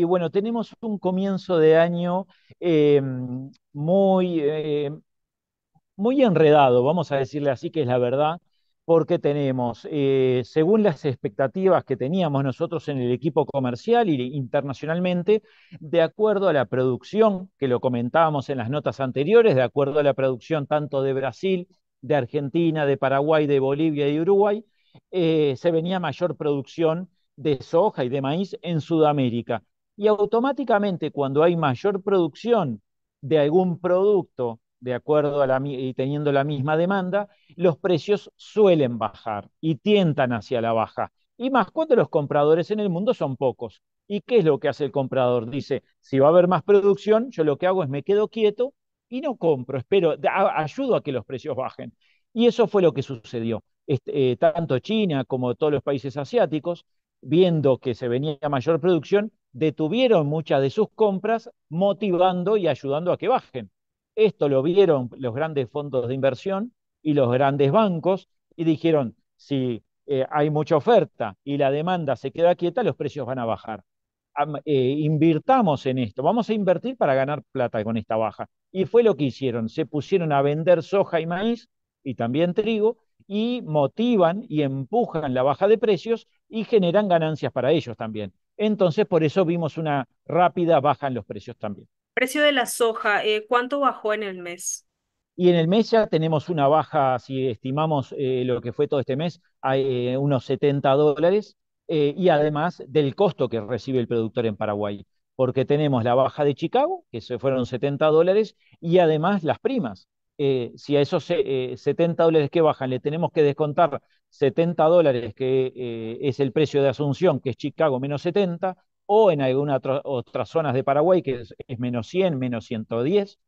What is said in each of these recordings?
y bueno, tenemos un comienzo de año eh, eh, muy, enredado, vamos a decirle así que es la verdad, porque tenemos, eh, según las expectativas que teníamos nosotros en el equipo comercial y e internacionalmente, de acuerdo a la producción, que lo comentábamos en las notas anteriores, de acuerdo a la producción tanto de Brasil, de Argentina, de Paraguay, de Bolivia y Uruguay, se venía mayor producción de soja y de maíz en Sudamérica y automáticamente cuando hay mayor producción de algún producto, de acuerdo a la, y teniendo la misma demanda, los precios suelen bajar y tientan hacia la baja. Y más cuando los compradores en el mundo son pocos. ¿Y qué es lo que hace el comprador? Dice, si va a haber más producción, yo lo que hago es me quedo quieto y no compro, espero, ayudo a que los precios bajen. Y eso fue lo que sucedió. Este, eh, tanto China como todos los países asiáticos, viendo que se venía mayor producción, detuvieron muchas de sus compras, motivando y ayudando a que bajen. Esto lo vieron los grandes fondos de inversión y los grandes bancos y dijeron, si eh, hay mucha oferta y la demanda se queda quieta, los precios van a bajar. Eh, invirtamos en esto, vamos a invertir para ganar plata con esta baja. Y fue lo que hicieron, se pusieron a vender soja y maíz y también trigo y motivan y empujan la baja de precios y generan ganancias para ellos también. Entonces, por eso vimos una rápida baja en los precios también. Precio de la soja, eh, ¿cuánto bajó en el mes? Y en el mes ya tenemos una baja, si estimamos eh, lo que fue todo este mes, a eh, unos 70 dólares, y además del costo que recibe el productor en Paraguay, porque tenemos la baja de Chicago, que se fueron 70 dólares, y además las primas, eh, si a esos 70 eh, dólares que bajan le tenemos que descontar 70 dólares, que eh, es el precio de Asunción, que es Chicago menos 70, o en algunas otras zonas de Paraguay, que es, menos 100, menos 110,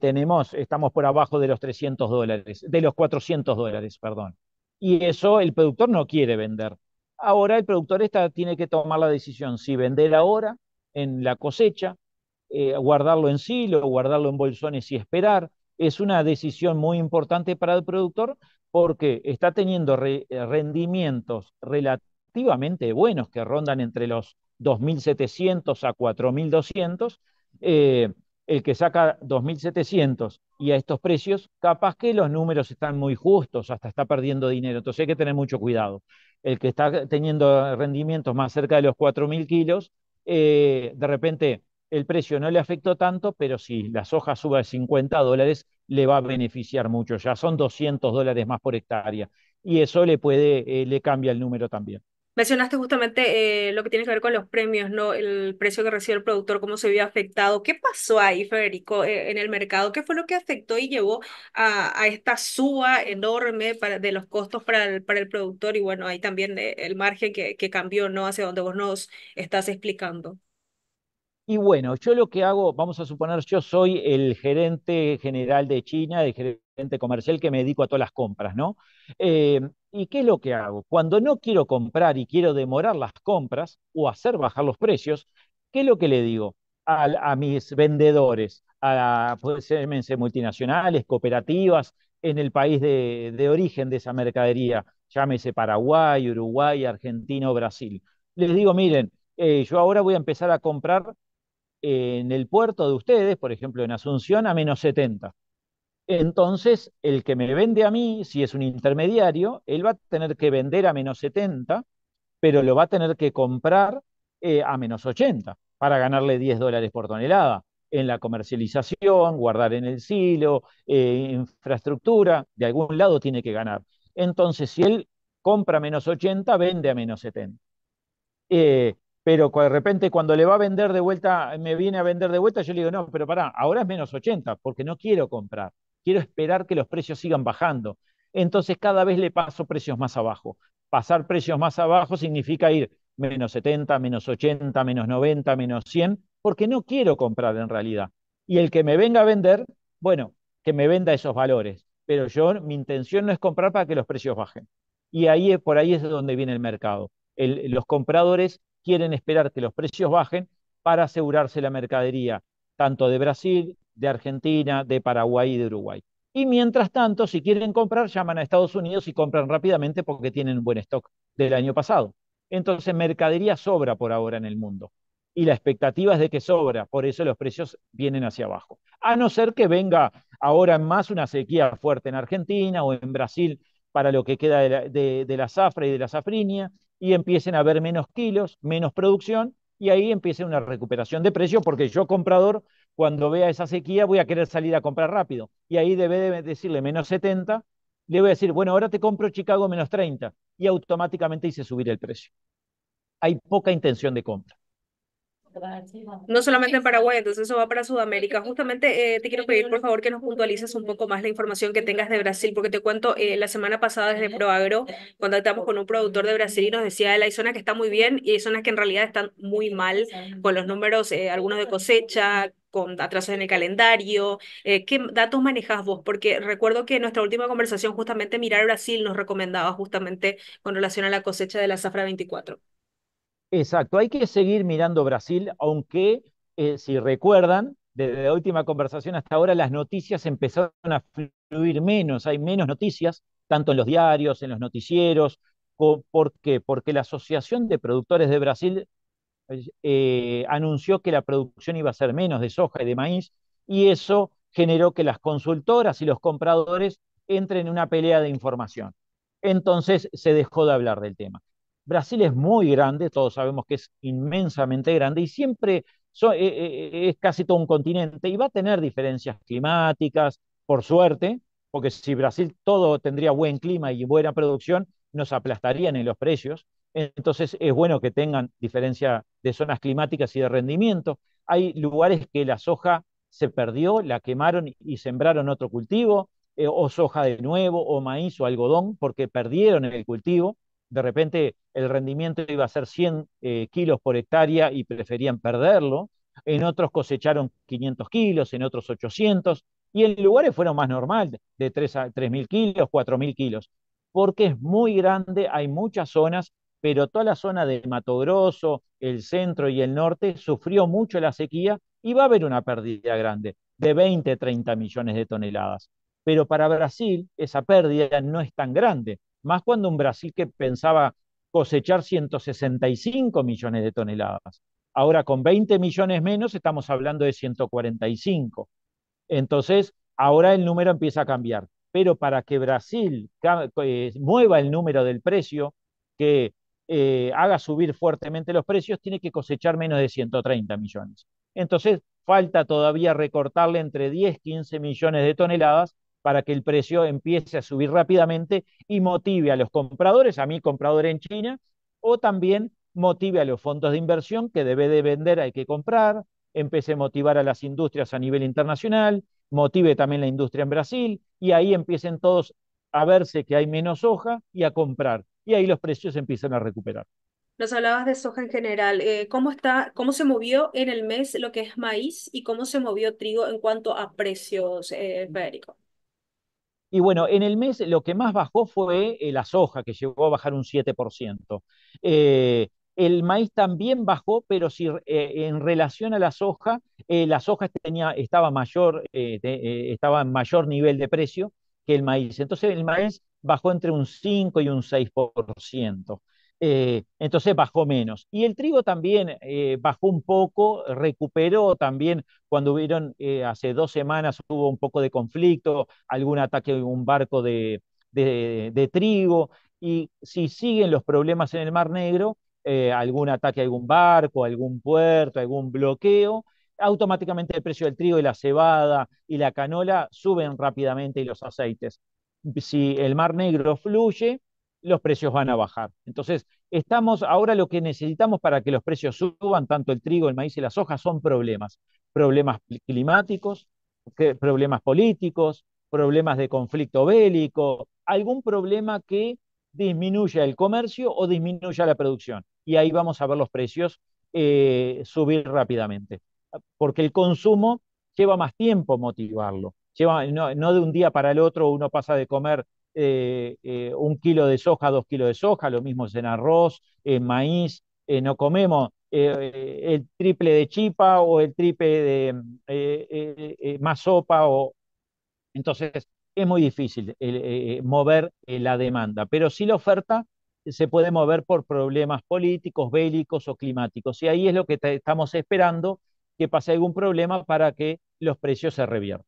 tenemos, estamos por abajo de los 300 dólares, de los 400 dólares, perdón. Y eso el productor no quiere vender. Ahora el productor está, tiene que tomar la decisión si vender ahora en la cosecha, guardarlo en silo, guardarlo en bolsones y esperar, es una decisión muy importante para el productor porque está teniendo eh, rendimientos relativamente buenos que rondan entre los 2.700 a 4.200. Eh, el que saca 2.700 y a estos precios, capaz que los números están muy justos, hasta está perdiendo dinero. Entonces hay que tener mucho cuidado. El que está teniendo rendimientos más cerca de los 4.000 kilos, eh, de repente el precio no le afectó tanto, pero si la soja sube a 50 dólares, le va a beneficiar mucho. Ya son 200 dólares más por hectárea. Y eso le puede, eh, le cambia el número también. Mencionaste justamente eh, lo que tiene que ver con los premios, ¿no? El precio que recibe el productor, cómo se vio afectado. ¿Qué pasó ahí, Federico, eh, en el mercado? ¿Qué fue lo que afectó y llevó a, esta suba enorme de los costos para el, productor? Y bueno, ahí también el margen que, cambió, ¿no? Hacia donde vos nos estás explicando. Y bueno, yo lo que hago, vamos a suponer, yo soy el gerente general de China, el gerente comercial que me dedico a todas las compras, ¿no? Eh, ¿Y qué es lo que hago? Cuando no quiero comprar y quiero demorar las compras o hacer bajar los precios, ¿qué es lo que le digo a, mis vendedores? A, puede ser multinacionales, cooperativas, en el país de, origen de esa mercadería, llámese Paraguay, Uruguay, Argentina o Brasil. Les digo, miren, eh, yo ahora voy a empezar a comprar en el puerto de ustedes, por ejemplo en Asunción, a menos 70. Entonces, el que me vende a mí, si es un intermediario, él va a tener que vender a menos 70, pero lo va a tener que comprar eh, a menos 80 para ganarle 10 dólares por tonelada en la comercialización, guardar en el silo, eh, infraestructura, de algún lado tiene que ganar. Entonces, si él compra a menos 80, vende a menos 70 pero de repente cuando le va a vender de vuelta, me viene a vender de vuelta, yo le digo, no, pero pará, ahora es menos 80, porque no quiero comprar, quiero esperar que los precios sigan bajando. Entonces cada vez le paso precios más abajo. Pasar precios más abajo significa ir menos 70, menos 80, menos 90, menos 100, porque no quiero comprar en realidad. Y el que me venga a vender, bueno, que me venda esos valores, pero yo, mi intención no es comprar para que los precios bajen. Y ahí, por ahí es donde viene el mercado. los compradores quieren esperar que los precios bajen para asegurarse la mercadería, tanto de Brasil, de Argentina, de Paraguay y de Uruguay. Y mientras tanto, si quieren comprar, llaman a Estados Unidos y compran rápidamente porque tienen un buen stock del año pasado. Entonces, mercadería sobra por ahora en el mundo. Y la expectativa es de que sobra, por eso los precios vienen hacia abajo. A no ser que venga ahora más una sequía fuerte en Argentina o en Brasil para lo que queda de la, la zafra y de la zafrinia, y empiecen a haber menos kilos, menos producción, y ahí empiece una recuperación de precio, porque yo comprador, cuando vea esa sequía, voy a querer salir a comprar rápido. Y ahí debe decirle menos 70, le voy a decir, bueno, ahora te compro Chicago menos 30, y automáticamente hice subir el precio. Hay poca intención de compra no solamente en Paraguay, entonces eso va para Sudamérica. Justamente eh, te quiero pedir, por favor, que nos puntualices un poco más la información que tengas de Brasil, porque te cuento, eh, la semana pasada desde ProAgro contactamos con un productor de Brasil y nos decía, hay zonas que están muy bien y hay zonas que en realidad están muy mal con los números, eh, algunos de cosecha, con atrasos en el calendario. ¿Qué datos manejas vos? Porque recuerdo que en nuestra última conversación, justamente Mirar Brasil nos recomendaba justamente con relación a la cosecha de la zafra 24. Exacto, hay que seguir mirando Brasil, aunque eh, si recuerdan, desde la última conversación hasta ahora las noticias empezaron a fluir menos, hay menos noticias, tanto en los diarios, en los noticieros. ¿Por qué? Porque la Asociación de Productores de Brasil eh, eh, anunció que la producción iba a ser menos de soja y de maíz, y eso generó que las consultoras y los compradores entren en una pelea de información. Entonces se dejó de hablar del tema. Brasil es muy grande, todos sabemos que es inmensamente grande y siempre eh, eh, eh, es casi todo un continente y va a tener diferencias climáticas, por suerte, porque si Brasil todo tendría buen clima y buena producción, nos aplastarían en los precios. Entonces es bueno que tengan diferencia de zonas climáticas y de rendimiento. Hay lugares que la soja se perdió, la quemaron y sembraron otro cultivo, o soja de nuevo, o maíz o algodón, porque perdieron el cultivo. De repente el rendimiento iba a ser 100 eh, kilos por hectárea y preferían perderlo, en otros cosecharon 500 kilos, en otros 800, y en lugares fueron más normal, de 3 a 3.000 kilos, 4.000 kilos, porque es muy grande, hay muchas zonas, pero toda la zona de Mato Grosso, el centro y el norte sufrió mucho la sequía y va a haber una pérdida grande de 20, 30 millones de toneladas. Pero para Brasil esa pérdida no es tan grande, más cuando un Brasil que pensaba cosechar 165 millones de toneladas. Ahora con 20 millones menos estamos hablando de 145. Entonces, ahora el número empieza a cambiar. Pero para que Brasil eh, mueva el número del precio, que eh, haga subir fuertemente los precios, tiene que cosechar menos de 130 millones. Entonces, falta todavía recortarle entre 10, 15 millones de toneladas para que el precio empiece a subir rápidamente y motive a los compradores, a mi comprador en China, o también motive a los fondos de inversión que debe de vender, hay que comprar, empiece a motivar a las industrias a nivel internacional, motive también la industria en Brasil, y ahí empiecen todos a verse que hay menos soja y a comprar, y ahí los precios empiezan a recuperar. Nos hablabas de soja en general. Eh, ¿cómo, está, ¿Cómo se movió en el mes lo que es maíz y cómo se movió trigo en cuanto a precios, Federico? Eh, y bueno, en el mes lo que más bajó fue eh, la soja, que llegó a bajar un 7%. Eh, el maíz también bajó, pero si, eh, en relación a la soja, la soja tenía, estaba, mayor, estaba en mayor nivel de precio que el maíz. Entonces el maíz bajó entre un 5 y un 6%. Eh, entonces bajó menos. Y el trigo también eh, bajó un poco, recuperó también cuando hubieron, eh, hace dos semanas hubo un poco de conflicto, algún ataque a un barco de, trigo, y si siguen los problemas en el Mar Negro, algún ataque a algún barco, algún puerto, algún bloqueo, automáticamente el precio del trigo y la cebada y la canola suben rápidamente y los aceites. Si el Mar Negro fluye, los precios van a bajar. Entonces, estamos ahora lo que necesitamos para que los precios suban, tanto el trigo, el maíz y las hojas, son problemas. Problemas climáticos, problemas políticos, problemas de conflicto bélico, algún problema que disminuya el comercio o disminuya la producción. Y ahí vamos a ver los precios eh, subir rápidamente. Porque el consumo lleva más tiempo motivarlo. Lleva, no de un día para el otro uno pasa de comer eh, eh, un kilo de soja, dos kilos de soja, lo mismo es en arroz, en maíz, eh, no comemos el triple de chipa o el triple de más sopa. O... Entonces, es muy difícil mover la demanda, pero si la oferta se puede mover por problemas políticos, bélicos o climáticos. Y ahí es lo que estamos esperando, que pase algún problema para que los precios se reviertan.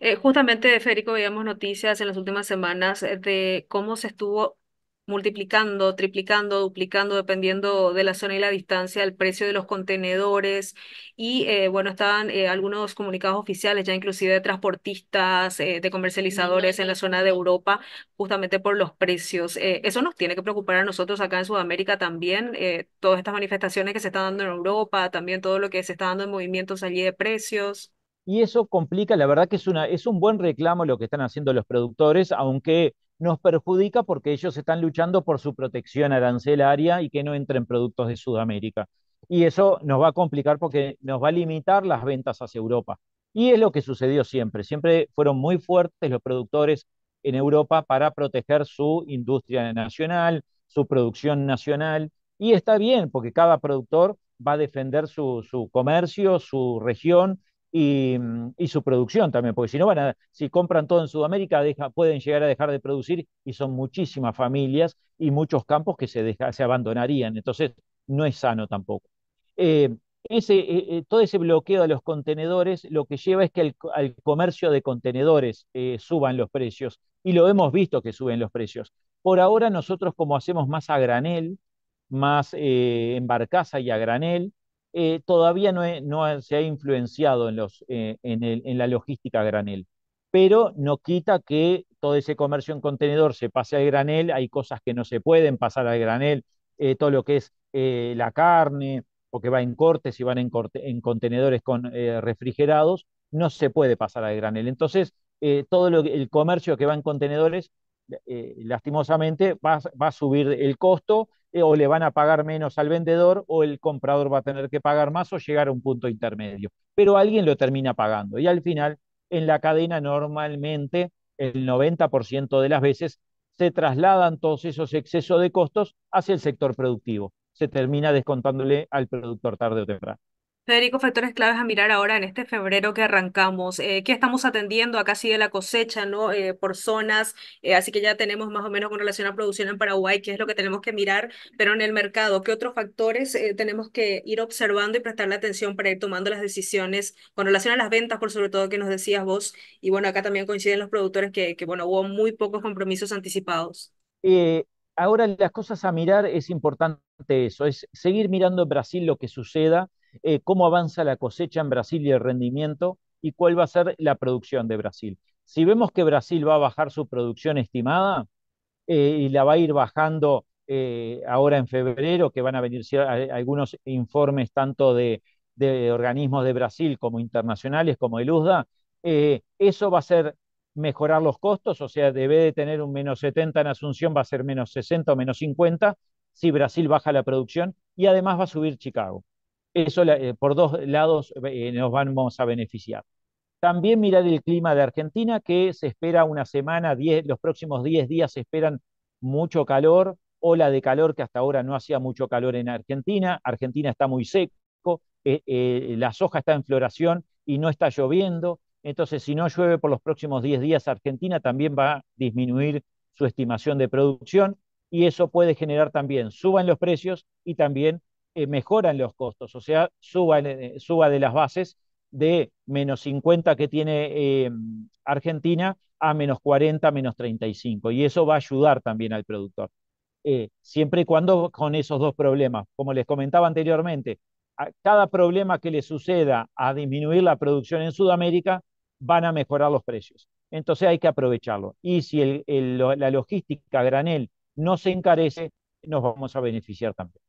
Eh, justamente, Federico, veíamos noticias en las últimas semanas eh, de cómo se estuvo multiplicando, triplicando, duplicando, dependiendo de la zona y la distancia, el precio de los contenedores. Y eh, bueno, estaban algunos comunicados oficiales, ya inclusive de transportistas, de comercializadores en la zona de Europa, justamente por los precios. eso nos tiene que preocupar a nosotros acá en Sudamérica también, todas estas manifestaciones que se están dando en Europa, también todo lo que se está dando en movimientos allí de precios y eso complica, la verdad que es, una, es un buen reclamo lo que están haciendo los productores, aunque nos perjudica porque ellos están luchando por su protección arancelaria y que no entren productos de Sudamérica. Y eso nos va a complicar porque nos va a limitar las ventas hacia Europa. Y es lo que sucedió siempre. Siempre fueron muy fuertes los productores en Europa para proteger su industria nacional, su producción nacional. Y está bien, porque cada productor va a defender su comercio, su región Mm, y, su producción también, porque si no van a, si compran todo en Sudamérica, pueden llegar a dejar de producir y son muchísimas familias y muchos campos que se, se abandonarían. Entonces, no es sano tampoco. Eh, ese, eh, eh, todo ese bloqueo de los contenedores lo que lleva es que al comercio de contenedores suban los precios y lo hemos visto que suben los precios. Por ahora nosotros como hacemos más a granel, más embarcaza y a granel, eh, todavía no, se ha influenciado en, eh, la logística granel, pero no quita que todo ese comercio en contenedor se pase al granel, hay cosas que no se pueden pasar al granel, eh, todo lo que es la carne, o que va en cortes y van en, en contenedores con refrigerados, no se puede pasar al granel. Entonces, todo lo, el comercio que va en contenedores, lastimosamente, va a subir el costo eh, o le van a pagar menos al vendedor o el comprador va a tener que pagar más o llegar a un punto intermedio. Pero alguien lo termina pagando y al final en la cadena normalmente el 90% de las veces se trasladan todos esos excesos de costos hacia el sector productivo. Se termina descontándole al productor tarde o temprano. Federico, factores claves a mirar ahora en este febrero que arrancamos. Eh, ¿qué estamos atendiendo? Acá sigue la cosecha, ¿no? Eh, por zonas, eh, así que ya tenemos más o menos con relación a producción en Paraguay, qué es lo que tenemos que mirar, pero en el mercado, ¿qué otros factores tenemos que ir observando y prestarle atención para ir tomando las decisiones con relación a las ventas, por sobre todo, que nos decías vos? Y bueno, acá también coinciden los productores que, que bueno, hubo muy pocos compromisos anticipados. ahora las cosas a mirar es importante eso, es seguir mirando en Brasil lo que suceda eh, cómo avanza la cosecha en Brasil y el rendimiento y cuál va a ser la producción de Brasil. Si vemos que Brasil va a bajar su producción estimada eh, y la va a ir bajando eh, ahora en febrero, que van a venir algunos informes tanto de, de organismos de Brasil como internacionales, como el USDA, eso va a ser mejorar los costos, o sea, debe de tener un menos 70 en Asunción, va a ser menos 60 o menos 50 si Brasil baja la producción y además va a subir Chicago. Eso eh, por dos lados eh, eh, nos vamos a beneficiar. También mirar el clima de Argentina, que se espera una semana, los próximos 10 días se esperan mucho calor, ola de calor que hasta ahora no hacía mucho calor en Argentina. Argentina está muy seco, la soja está en floración y no está lloviendo. Entonces, si no llueve por los próximos 10 días, Argentina también va a disminuir su estimación de producción y eso puede generar también suban los precios y también eh, mejoran los costos, o sea, suba, eh, suba, de las bases de menos 50 que tiene eh, Argentina a menos 40, menos 35. Y eso va a ayudar también al productor. siempre y cuando con esos dos problemas, como les comentaba anteriormente, cada problema que le suceda a disminuir la producción en Sudamérica, van a mejorar los precios. Entonces hay que aprovecharlo. Y si la logística granel no se encarece, nos vamos a beneficiar también.